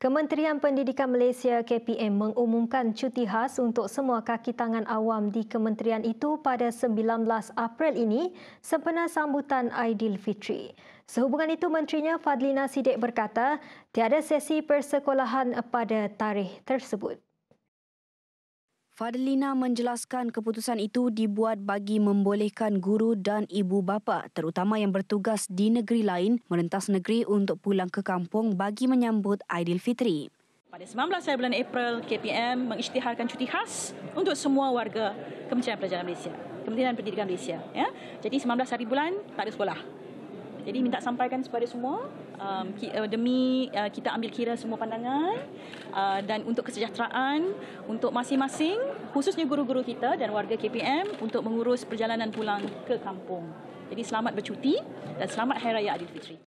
Kementerian Pendidikan Malaysia KPM mengumumkan cuti khas untuk semua kaki tangan awam di kementerian itu pada 19 April ini sempena sambutan Aidilfitri. Sehubungan itu menterinya Fadlina Sidik berkata, tiada sesi persekolahan pada tarikh tersebut. Fadlina menjelaskan keputusan itu dibuat bagi membolehkan guru dan ibu bapa terutama yang bertugas di negeri lain merentas negeri untuk pulang ke kampung bagi menyambut Aidilfitri. Pada 19 bulan April, KPM mengisytiharkan cuti khas untuk semua warga Kementerian Pelajaran Malaysia, Kementerian Pendidikan Malaysia. Ya. Jadi 19 hari bulan tak ada sekolah. Jadi minta sampaikan kepada semua um, ki, uh, demi uh, kita ambil kira semua pandangan uh, dan untuk kesejahteraan untuk masing-masing khususnya guru-guru kita dan warga KPM untuk mengurus perjalanan pulang ke kampung. Jadi selamat bercuti dan selamat Hari Raya Aidilfitri.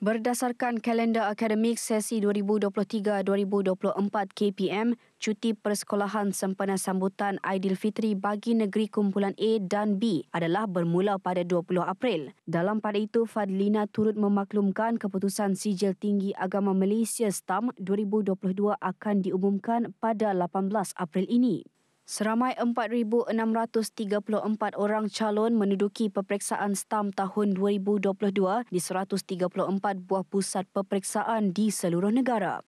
Berdasarkan kalender akademik sesi 2023-2024 KPM, cuti persekolahan sempena sambutan Aidilfitri bagi negeri kumpulan A dan B adalah bermula pada 20 April. Dalam pada itu, Fadlina turut memaklumkan keputusan Sijil Tinggi Agama Malaysia STAM 2022 akan diumumkan pada 18 April ini. Seramai 4634 orang calon menduduki peperiksaan STAM tahun 2022 di 134 buah pusat peperiksaan di seluruh negara.